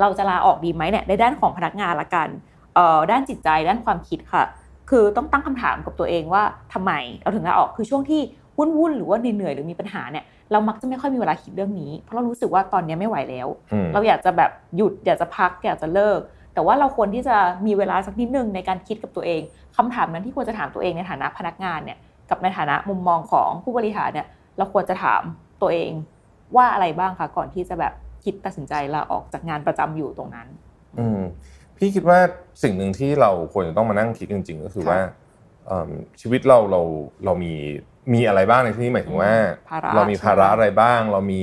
เราจะลาออกดีไหมเนี่ยในด้านของพนักงานละกัน เออ่ด้านจิตใจด้านความคิดค่ะ คือต้องตั้งคำถามกับตัวเองว่าทำไมเราถึงลาออก คือช่วงที่วุ่นวุ่นหรือว่าเหนื่อยหรือมีปัญหาเนี่ยเรามักจะไม่ค่อยมีเวลาคิดเรื่องนี้ เพราะเรารู้สึกว่าตอนนี้ไม่ไหวแล้ว เราอยากจะแบบหยุดอยากจะพักอยากจะเลิก แต่ว่าเราควรที่จะมีเวลาสักนิดนึงในการคิดกับตัวเอง คำถามนั้นที่ควรจะถามตัวเองในฐานะพนักงานเนี่ย กับในฐานะมุมมองของผู้บริหารเนี่ย เราควรจะถามตัวเองว่าอะไรบ้างคะก่อนที่จะแบบคิดตัดสินใจลาออกจากงานประจำอยู่ตรงนั้นอืมพี่คิดว่าสิ่งหนึ่งที่เราควรจะต้องมานั่งคิดจริง ๆ ก็คือว่าชีวิตเราเราเรามีมีอะไรบ้างในที่นี้หมายถึงว่า เรามีภาระอะไรบ้าง เรามี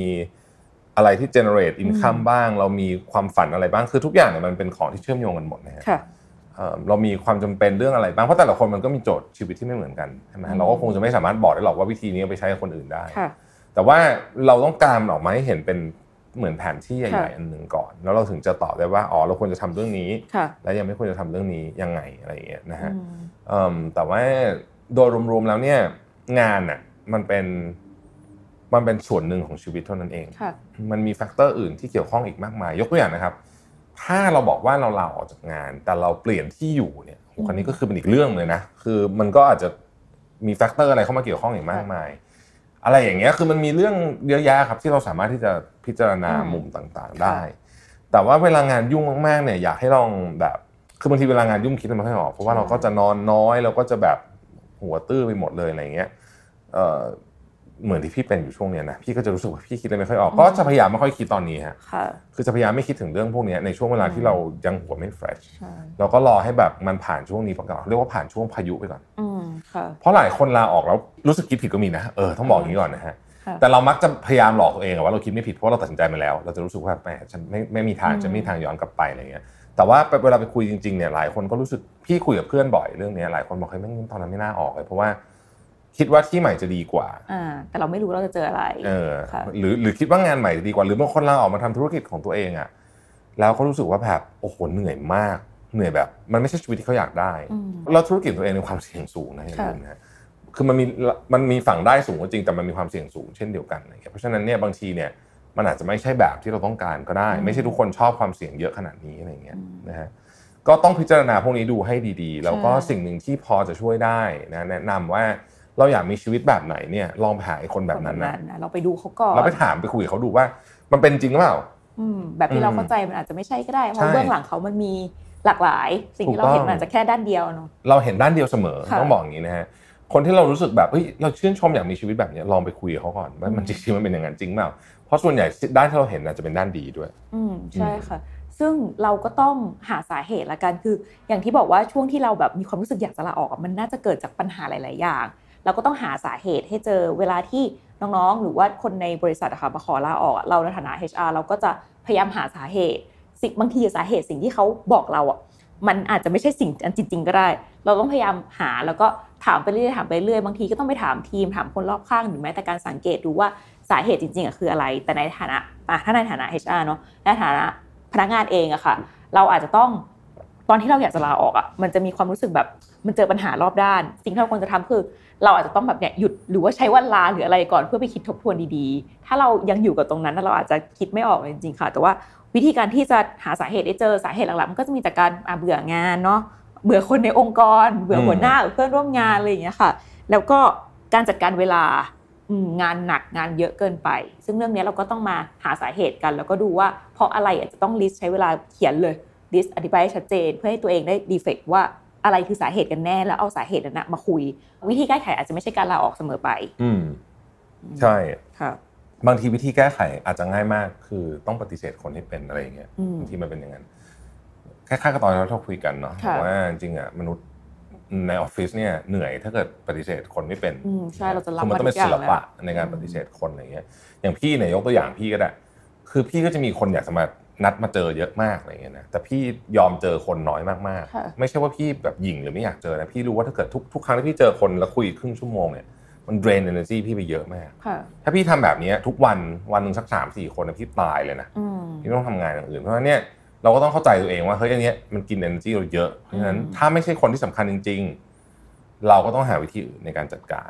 อะไรที่ generate income บ้าง เรามีความฝันอะไรบ้างคือทุกอย่างเนี่ยมันเป็นของที่เชื่อมโยงกันหมดนะครับเรามีความจำเป็นเรื่องอะไรบ้างเพราะแต่ละคนมันก็มีโจทย์ชีวิตที่ไม่เหมือนกันใช่ไหมเราก็คงจะไม่สามารถบอกได้หรอกว่าวิธีนี้ไปใช้กับคนอื่นได้แต่ว่าเราต้องการออกมาให้เห็นเป็นเหมือนแผนที่ใหญ่ๆอันหนึ่งก่อนแล้วเราถึงจะตอบได้ว่าอ๋อเราควรจะทำเรื่องนี้ และยังไม่ควรจะทำเรื่องนี้ยังไงอะไรอย่างเงี้ยนะฮะแต่ว่าโดยรวมๆแล้วเนี่ยงานอ่ะมันเป็นมันเป็นส่วนหนึ่งของชีวิตเท่านั้นเอง มันมีแฟกเตอร์อื่นที่เกี่ยวข้องอีกมากมายยกตัวอย่างนะครับ ถ้าเราบอกว่าเราลาออกจากงาน แต่เราเปลี่ยนที่อยู่เนี่ยคันนี้ก็คือเป็นอีกเรื่องเลยนะคือมันก็อาจจะมีแฟกเตอร์อะไรเข้ามาเกี่ยวข้องอย่างมากมายอะไรอย่างเงี้ยคือมันมีเรื่องเยอะแยะครับที่เราสามารถที่จะพิจารณามุมต่างๆ ได้แต่ว่าเวลางานยุ่งมากๆเนี่ยอยากให้ลองแบบคือบางทีเวลางานยุ่งคิดไม่ค่อยออก เพราะว่าเราก็จะนอนน้อยเราก็จะแบบหัวตื้อไปหมดเลยอะไรเงี้ยเหมือนที่พี่เป็นอยู่ช่วงเนี้ยนะพี่ก็จะรู้สึกว่าพี่คิดอะไรไม่ค่อยออกก็จะพยายามไม่ค่อยคิดตอนนี้ฮะคือจะพยายามไม่คิดถึงเรื่องพวกนี้ในช่วงเวลาที่เรายังหัวไม่เฟรชเราก็รอให้แบบมันผ่านช่วงนี้ไปก่อนเรียกว่าผ่านช่วงพายุไปก่อนเพราะหลายคนลาออกแล้วรู้สึกคิดผิดก็มีนะเออต้องบอกอย่างนี้ก่อนนะฮะแต่เรามักจะพยายามหลอกตัวเองว่าเราคิดไม่ผิดเพราะเราตัดสินใจมาแล้วเราจะรู้สึกว่าแหมฉันไม่ไม่มีทางจะไม่มีทางย้อนกลับไปอะไรเงี้ยแต่ว่าเวลาไปคุยจริงๆเนี่ยหลายคนก็รู้สึกพี่คุยกับเพื่อนบ่อยเรื่องนี้หลายคนบอกเฮ้ยแม่งตอนนั้นไม่น่าออกเลยเพราะว่าคิดว่าที่ใหม่จะดีกว่าอ่าแต่เราไม่รู้เราจะเจออะไรเออหรือหรือคิดว่างานใหม่จะดีกว่า หรือบางคนลาออกมาทำธุรกิจของตัวเองอ่ะแล้วก็รู้สึกว่าแบบโอ้โหเหนื่อยมากเหนื่อยแบบมันไม่ใช่ชีวิตที่เขาอยากได้แล้วธุรกิจตัวเองมีความเสี่ยงสูงนะอย่างนี้นะคือมันมีมันมีฝั่งได้สูงก็จริงแต่มันมีความเสี่ยงสูงเช่นเดียวกันอะไรเงี้ยเพราะฉะนั้นเนี่ยบางทีเนี่ยมันอาจจะไม่ใช่แบบที่เราต้องการก็ได้ ไม่ใช่ทุกคนชอบความเสี่ยงเยอะขนาดนี้อะไรเงี้ยนะฮะก็ต้องพิจารณาพวกนี้ดูให้ดีๆแล้วก็สิ่งหนึ่งที่พอจะช่วยได้นะแนะนำว่าเราอยากมีชีวิตแบบไหนเนี่ยลองหาไอ้คนแบบนั้นนะเราไปดูเขาก่อนเราไปถามไปคุยกับเขาดูว่ามันเป็นจริงหรือเปล่าแบบที่เราเข้าใจมันอาจจะไม่ใช่ก็ได้เพราะเบื้องหลังเขามันมีหลากหลาย สิ่งที่เราเห็นอาจจะแค่ด้านเดียวเนาะเราเห็นด้านเดียวเสมอต้องบอกอย่างนี้นะฮะคนที่เรารู้สึกแบบเฮ้ยเราชื่นชมอยากมีชีวิตแบบนี้ลองไปคุยกับเขาก่อนว่ามันจริงๆมันเป็นอย่างนั้นจริงเปล่าเพราะส่วนใหญ่ด้านที่เราเห็นอาจจะเป็นด้านดีด้วย อืมใช่ค่ะซึ่งเราก็ต้องหาสาเหตุละกันคือ อย่างที่บอกว่าช่วงที่เราแบบมีความรู้สึกอยากจะลาออกมันน่าจะเกิดจากปัญหาหลายๆอย่างเราก็ต้องหาสาเหตุให้เจอเวลาที่น้องๆหรือว่าคนในบริษัทอะค่ะมาขอลาออก เราในฐานะ HR เราก็จะพยายามหาสาเหตุสิบางทีสาเหตุสิ่งที่เขาบอกเราอ่ะมันอาจจะไม่ใช่สิ่งอันจริง ๆ ก็ได้ เราต้องพยายามหาแล้วก็ถามไปเรื่อยถามไปเรื่อยบางทีก็ต้องไปถามทีมถามคนรอบข้างหรือแม้แต่การสังเกตดูว่าสาเหตุจริงๆอ่ะคืออะไร แต่ในฐานะถ้าในฐานะ HR เนาะในฐานะ พนักงานเองอะค่ะ เราอาจจะต้องตอนที่เราอยากจะลาออกอ่ะมันจะมีความรู้สึกแบบมันเจอปัญหารอบด้าน สิ่งที่เราควรจะทำคือ เราอาจจะต้องแบบเนี่ยหยุดหรือว่าใช้วันลาหรืออะไรก่อนเพื่อไปคิดทบทวนดีๆ ถ้าเรายังอยู่กับตรงนั้นเราอาจจะคิดไม่ออกจริงๆค่ะแต่ว่าวิธีการที่จะหาสาเหตุได้เจอสาเหตุหลักๆมันก็จะมีจากการเบื่องานเนาะเบื่อคนในองค์กร เบื่อหัวหน้าเพื่อนร่วมงานอะไรอย่างเงี้ยค่ะ แล้วก็การจัดการเวลางานหนักงานเยอะเกินไป ซึ่งเรื่องนี้เราก็ต้องมาหาสาเหตุกันแล้วก็ดูว่า เพราะอะไรอาจจะต้องลิสต์ใช้เวลาเขียนเลยดิสอธิบายให้ชัดเจนเพื่อให้ตัวเองได้ดีเฟกว่าอะไรคือสาเหตุกันแน่แล้วเอาสาเหตุนั้นมาคุย วิธีแก้ไขอาจจะไม่ใช่การลาออกเสมอไปอใช่ค่ะบางทีวิธีแก้ไขอาจจะง่ายมาก คือต้องปฏิเสธคนที่เป็นอะไรอย่างเงี้ยบางทีมันเป็นอย่างนั้นคล้ายๆกับตอนเราเราคุยกันเนาะว่าจริงอ่ะ มนุษย์ในออฟฟิศเนี่ย เหนื่อยถ้าเกิดปฏิเสธคนไม่เป็นใช่เราจะรับมันต้องเป็นศิลปะในการปฏิเสธคนอะไรเงี้ย อย่างพี่เนี่ยยกตัวอย่างพี่ก็ได้คือพี่ก็จะมีคนอยากมัมรนัดมาเจอเยอะมากอะไรเงี้ยนะแต่พี่ยอมเจอคนน้อยมากๆไม่ใช่ว่าพี่แบบหยิ่งหรือไม่อยากเจอนะพี่รู้ว่าถ้าเกิดทุกทุกครั้งที่พี่เจอคนแล้วคุยครึ่งชั่วโมงเนี่ยมันเดรนเอเนอร์จีพี่ไปเยอะมากถ้าพี่ทำแบบนี้ทุกวันวันหนึ่งสักสามสี่คนนะพี่ตายเลยนะพี่ต้องทำงานอย่างอื่น เพราะฉะนั้นเนี่ยเราก็ต้องเข้าใจตัวเองว่าเฮ้ยอันนี้มันกินเอเนอร์จีเราเยอะ เพราะฉะนั้นถ้าไม่ใช่คนที่สำคัญจริงๆ เราก็ต้องหาวิธีในการจัดการ